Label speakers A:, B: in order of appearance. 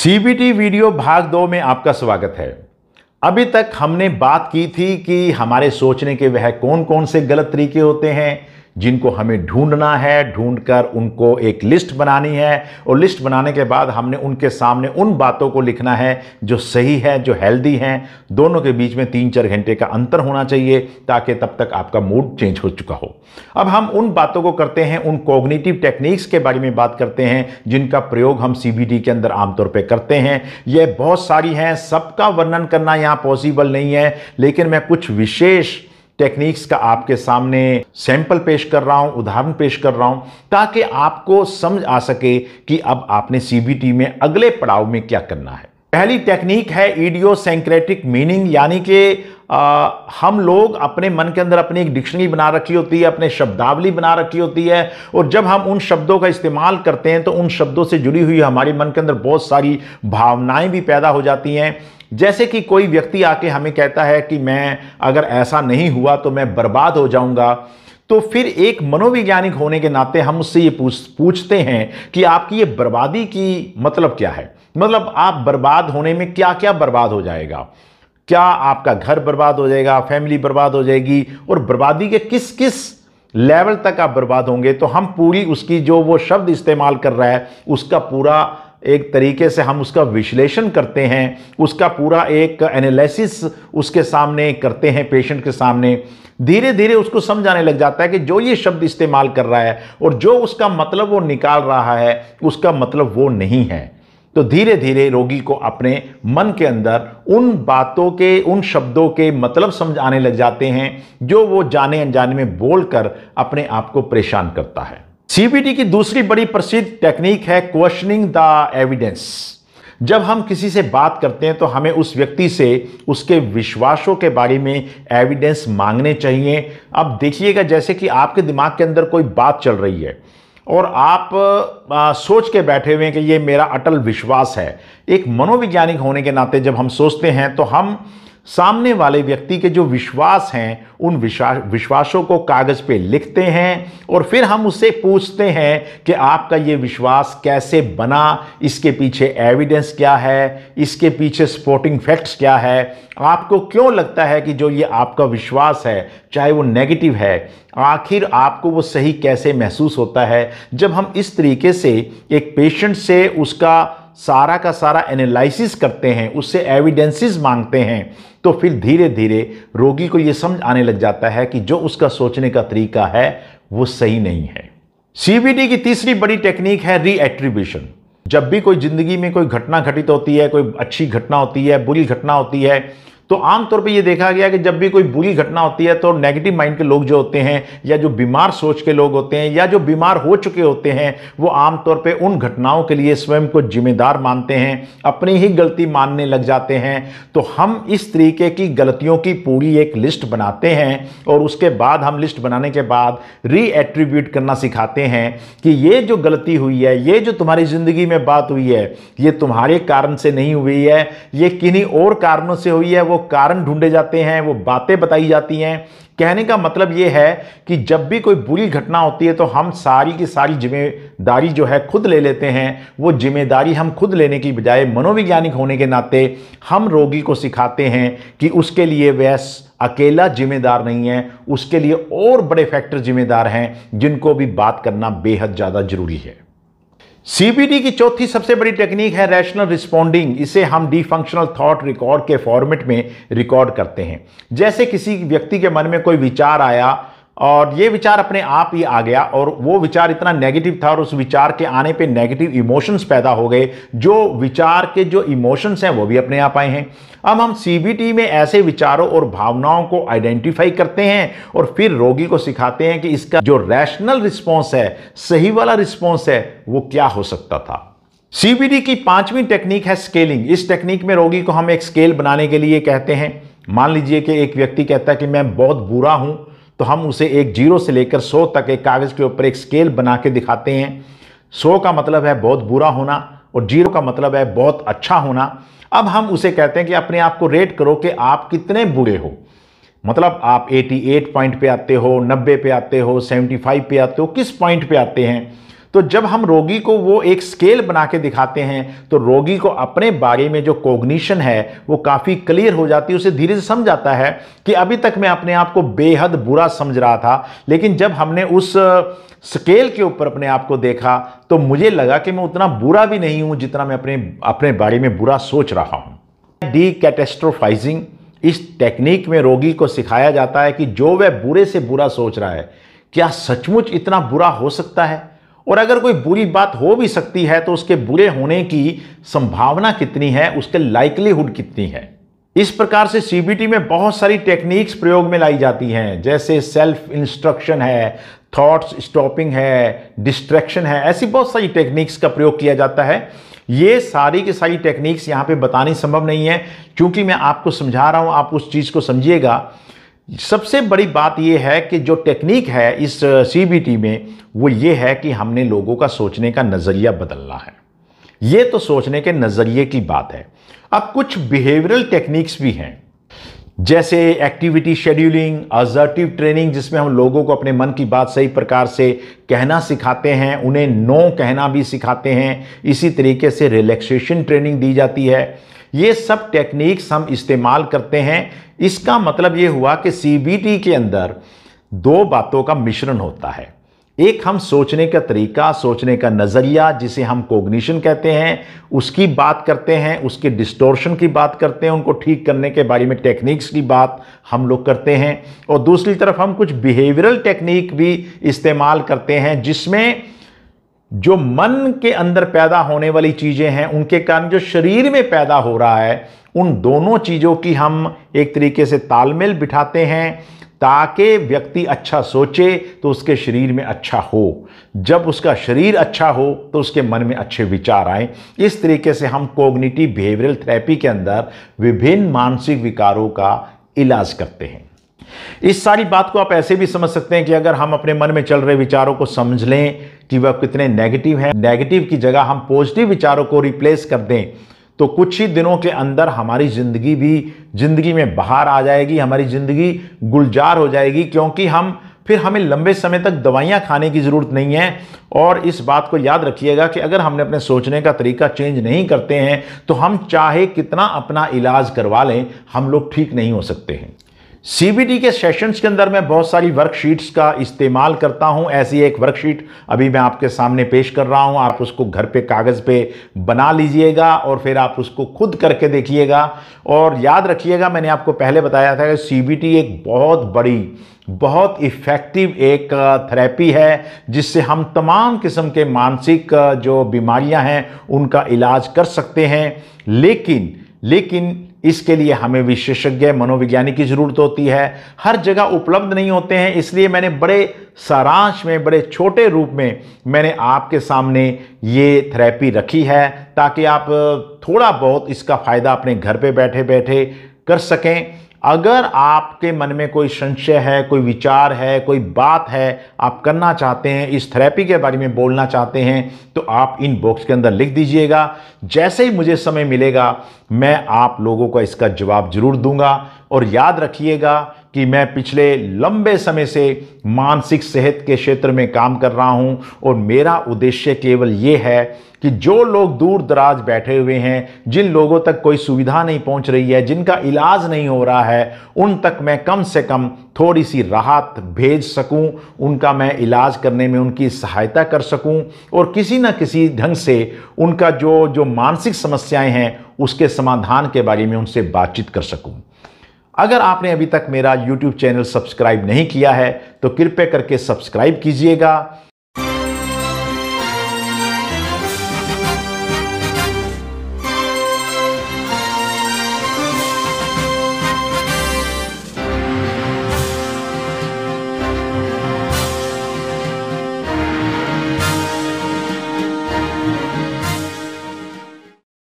A: CBT video भाग दो में आपका स्वागत है अभी तक हमने बात की थी कि हमारे सोचने के वह कौन कौन से गलत तरीके होते हैं जिनको हमें ढूंढना है ढूंढकर उनको एक लिस्ट बनानी है और लिस्ट बनाने के बाद हमने उनके सामने उन बातों को लिखना है जो सही है जो हेल्दी हैं दोनों के बीच में तीन चार घंटे का अंतर होना चाहिए ताकि तब तक आपका मूड चेंज हो चुका हो अब हम उन बातों को करते हैं उन कॉग्निटिव टेक्निक्स के बारे में बात करते हैं जिनका प्रयोग हम सी के अंदर आमतौर पर करते हैं यह बहुत सारी हैं सबका वर्णन करना यहाँ पॉसिबल नहीं है लेकिन मैं कुछ विशेष टेक्निक्स का आपके सामने सैंपल पेश कर रहा हूं उदाहरण पेश कर रहा हूं ताकि आपको समझ आ सके कि अब आपने सीबीटी में अगले पड़ाव में क्या करना है पहली टेक्निक है ईडियो सेंक्रेटिक मीनिंग यानी कि हम लोग अपने मन के अंदर अपनी एक डिक्शनरी बना रखी होती है अपने शब्दावली बना रखी होती है और जब हम उन शब्दों का इस्तेमाल करते हैं तो उन शब्दों से जुड़ी हुई हमारे मन के अंदर बहुत सारी भावनाएं भी पैदा हो जाती हैं जैसे कि कोई व्यक्ति आके हमें कहता है कि मैं अगर ऐसा नहीं हुआ तो मैं बर्बाद हो जाऊंगा तो फिर एक मनोवैज्ञानिक होने के नाते हम उससे ये पूछ पूछते हैं कि आपकी ये बर्बादी की मतलब क्या है मतलब आप बर्बाद होने में क्या क्या बर्बाद हो जाएगा क्या आपका घर बर्बाद हो जाएगा फैमिली बर्बाद हो जाएगी और बर्बादी के किस किस लेवल तक आप बर्बाद होंगे तो हम पूरी उसकी जो वो शब्द इस्तेमाल कर रहा है उसका पूरा एक तरीके से हम उसका विश्लेषण करते हैं उसका पूरा एक एनालिसिस उसके सामने करते हैं पेशेंट के सामने धीरे धीरे उसको समझ आने लग जाता है कि जो ये शब्द इस्तेमाल कर रहा है और जो उसका मतलब वो निकाल रहा है उसका मतलब वो नहीं है तो धीरे धीरे रोगी को अपने मन के अंदर उन बातों के उन शब्दों के मतलब समझ आने लग जाते हैं जो वो जाने अनजाने में बोलकर अपने आप को परेशान करता है सीबीटी की दूसरी बड़ी प्रसिद्ध टेक्निक है क्वेश्चनिंग द एविडेंस जब हम किसी से बात करते हैं तो हमें उस व्यक्ति से उसके विश्वासों के बारे में एविडेंस मांगने चाहिए अब देखिएगा जैसे कि आपके दिमाग के अंदर कोई बात चल रही है और आप आ, सोच के बैठे हुए हैं कि ये मेरा अटल विश्वास है एक मनोविज्ञानिक होने के नाते जब हम सोचते हैं तो हम सामने वाले व्यक्ति के जो विश्वास हैं उन विश्वास विश्वासों को कागज़ पे लिखते हैं और फिर हम उससे पूछते हैं कि आपका ये विश्वास कैसे बना इसके पीछे एविडेंस क्या है इसके पीछे स्पोर्टिंग फैक्ट्स क्या है आपको क्यों लगता है कि जो ये आपका विश्वास है चाहे वो नेगेटिव है आखिर आपको वो सही कैसे महसूस होता है जब हम इस तरीके से एक पेशेंट से उसका सारा का सारा एनालिसिस करते हैं उससे एविडेंसेस मांगते हैं तो फिर धीरे धीरे रोगी को यह समझ आने लग जाता है कि जो उसका सोचने का तरीका है वो सही नहीं है सीबीडी की तीसरी बड़ी टेक्निक है री एट्रीब्यूशन जब भी कोई ज़िंदगी में कोई घटना घटित होती है कोई अच्छी घटना होती है बुरी घटना होती है तो आमतौर पे ये देखा गया कि जब भी कोई बुरी घटना होती है तो नेगेटिव माइंड के लोग जो होते हैं या जो बीमार सोच के लोग होते हैं या जो बीमार हो चुके होते हैं वो आमतौर पे उन घटनाओं के लिए स्वयं को जिम्मेदार मानते हैं अपनी ही गलती मानने लग जाते हैं तो हम इस तरीके की गलतियों की पूरी एक लिस्ट बनाते हैं और उसके बाद हम लिस्ट बनाने के बाद रीएट्रीब्यूट करना सिखाते हैं कि ये जो गलती हुई है ये जो तुम्हारी ज़िंदगी में बात हुई है ये तुम्हारे कारण से नहीं हुई है ये किन्हीं और कारणों से हुई है वो कारण ढूंढे जाते हैं वो बातें बताई जाती हैं कहने का मतलब ये है कि जब भी कोई बुरी घटना होती है तो हम सारी की सारी जिम्मेदारी जो है खुद ले लेते हैं वो जिम्मेदारी हम खुद लेने की बजाय मनोवैज्ञानिक होने के नाते हम रोगी को सिखाते हैं कि उसके लिए वैस अकेला जिम्मेदार नहीं है उसके लिए और बड़े फैक्टर जिम्मेदार हैं जिनको भी बात करना बेहद ज़्यादा ज़रूरी है सीबीडी की चौथी सबसे बड़ी टेक्निक है रैशनल रिस्पॉन्डिंग इसे हम डी फंक्शनल थॉट रिकॉर्ड के फॉर्मेट में रिकॉर्ड करते हैं जैसे किसी व्यक्ति के मन में कोई विचार आया और ये विचार अपने आप ही आ गया और वो विचार इतना नेगेटिव था और उस विचार के आने पे नेगेटिव इमोशंस पैदा हो गए जो विचार के जो इमोशंस हैं वो भी अपने आप आए हैं अब हम सी में ऐसे विचारों और भावनाओं को आइडेंटिफाई करते हैं और फिर रोगी को सिखाते हैं कि इसका जो रैशनल रिस्पॉन्स है सही वाला रिस्पॉन्स है वो क्या हो सकता था सीबीटी की पांचवी टेक्निक है स्केलिंग इस टेक्निक में रोगी को हम एक स्केल बनाने के लिए कहते हैं मान लीजिए कि एक व्यक्ति कहता है कि मैं बहुत बुरा हूं तो हम उसे एक जीरो से लेकर सौ तक एक कागज़ के ऊपर एक स्केल बना के दिखाते हैं सौ का मतलब है बहुत बुरा होना और जीरो का मतलब है बहुत अच्छा होना अब हम उसे कहते हैं कि अपने आप को रेट करो कि आप कितने बुरे हो मतलब आप 88 पॉइंट पे आते हो 90 पे आते हो 75 पे आते हो किस पॉइंट पे आते हैं तो जब हम रोगी को वो एक स्केल बना के दिखाते हैं तो रोगी को अपने बारे में जो कोग्निशन है वो काफ़ी क्लियर हो जाती है उसे धीरे से समझ आता है कि अभी तक मैं अपने आप को बेहद बुरा समझ रहा था लेकिन जब हमने उस स्केल के ऊपर अपने आप को देखा तो मुझे लगा कि मैं उतना बुरा भी नहीं हूँ जितना मैं अपने अपने बारे में बुरा सोच रहा हूँ डी कैटेस्ट्रोफाइजिंग इस टेक्निक में रोगी को सिखाया जाता है कि जो वह बुरे से बुरा सोच रहा है क्या सचमुच इतना बुरा हो सकता है और अगर कोई बुरी बात हो भी सकती है तो उसके बुरे होने की संभावना कितनी है उसके लाइकलीहुड कितनी है इस प्रकार से सीबीटी में बहुत सारी टेक्निक्स प्रयोग में लाई जाती हैं जैसे सेल्फ इंस्ट्रक्शन है थॉट्स स्टॉपिंग है डिस्ट्रैक्शन है ऐसी बहुत सारी टेक्निक्स का प्रयोग किया जाता है ये सारी की सारी टेक्निक्स यहाँ पे बतानी संभव नहीं है क्योंकि मैं आपको समझा रहा हूँ आप उस चीज़ को समझिएगा सबसे बड़ी बात यह है कि जो टेक्निक है इस सीबीटी में वो ये है कि हमने लोगों का सोचने का नज़रिया बदलना है ये तो सोचने के नज़रिए की बात है अब कुछ बिहेवियरल टेक्निक्स भी हैं जैसे एक्टिविटी शेड्यूलिंग अजर्टिव ट्रेनिंग जिसमें हम लोगों को अपने मन की बात सही प्रकार से कहना सिखाते हैं उन्हें नो कहना भी सिखाते हैं इसी तरीके से रिलैक्सेशन ट्रेनिंग दी जाती है ये सब टेक्निक्स हम इस्तेमाल करते हैं इसका मतलब ये हुआ कि सी के अंदर दो बातों का मिश्रण होता है एक हम सोचने का तरीका सोचने का नज़रिया जिसे हम कोग्निशन कहते हैं उसकी बात करते हैं उसके डिस्टोर्शन की बात करते हैं उनको ठीक करने के बारे में टेक्निक्स की बात हम लोग करते हैं और दूसरी तरफ हम कुछ बिहेवियरल टेक्निक भी इस्तेमाल करते हैं जिसमें जो मन के अंदर पैदा होने वाली चीज़ें हैं उनके कारण जो शरीर में पैदा हो रहा है उन दोनों चीज़ों की हम एक तरीके से तालमेल बिठाते हैं ताकि व्यक्ति अच्छा सोचे तो उसके शरीर में अच्छा हो जब उसका शरीर अच्छा हो तो उसके मन में अच्छे विचार आए इस तरीके से हम कोग्निटिव बिहेवियरल थेरेपी के अंदर विभिन्न मानसिक विकारों का इलाज करते हैं इस सारी बात को आप ऐसे भी समझ सकते हैं कि अगर हम अपने मन में चल रहे विचारों को समझ लें कि वह कितने नेगेटिव हैं नेगेटिव की जगह हम पॉजिटिव विचारों को रिप्लेस कर दें तो कुछ ही दिनों के अंदर हमारी ज़िंदगी भी ज़िंदगी में बाहर आ जाएगी हमारी ज़िंदगी गुलजार हो जाएगी क्योंकि हम फिर हमें लंबे समय तक दवाइयाँ खाने की ज़रूरत नहीं है और इस बात को याद रखिएगा कि अगर हमने अपने सोचने का तरीका चेंज नहीं करते हैं तो हम चाहे कितना अपना इलाज करवा लें हम लोग ठीक नहीं हो सकते हैं सीबीटी के सेशंस के अंदर मैं बहुत सारी वर्कशीट्स का इस्तेमाल करता हूं ऐसी एक वर्कशीट अभी मैं आपके सामने पेश कर रहा हूं आप उसको घर पे कागज़ पे बना लीजिएगा और फिर आप उसको खुद करके देखिएगा और याद रखिएगा मैंने आपको पहले बताया था कि सीबीटी एक बहुत बड़ी बहुत इफ़ेक्टिव एक थेरेपी है जिससे हम तमाम किस्म के मानसिक जो बीमारियाँ हैं उनका इलाज कर सकते हैं लेकिन लेकिन इसके लिए हमें विशेषज्ञ मनोविज्ञानी की ज़रूरत होती है हर जगह उपलब्ध नहीं होते हैं इसलिए मैंने बड़े सारांश में बड़े छोटे रूप में मैंने आपके सामने ये थेरेपी रखी है ताकि आप थोड़ा बहुत इसका फ़ायदा अपने घर पे बैठे बैठे कर सकें अगर आपके मन में कोई संशय है कोई विचार है कोई बात है आप करना चाहते हैं इस थेरेपी के बारे में बोलना चाहते हैं तो आप इन बॉक्स के अंदर लिख दीजिएगा जैसे ही मुझे समय मिलेगा मैं आप लोगों का इसका जवाब जरूर दूंगा और याद रखिएगा कि मैं पिछले लंबे समय से मानसिक सेहत के क्षेत्र में काम कर रहा हूं और मेरा उद्देश्य केवल ये है कि जो लोग दूर दराज बैठे हुए हैं जिन लोगों तक कोई सुविधा नहीं पहुंच रही है जिनका इलाज नहीं हो रहा है उन तक मैं कम से कम थोड़ी सी राहत भेज सकूं उनका मैं इलाज करने में उनकी सहायता कर सकूं और किसी न किसी ढंग से उनका जो जो मानसिक समस्याएं हैं उसके समाधान के बारे में उनसे बातचीत कर सकूँ अगर आपने अभी तक मेरा YouTube चैनल सब्सक्राइब नहीं किया है तो कृपया करके सब्सक्राइब कीजिएगा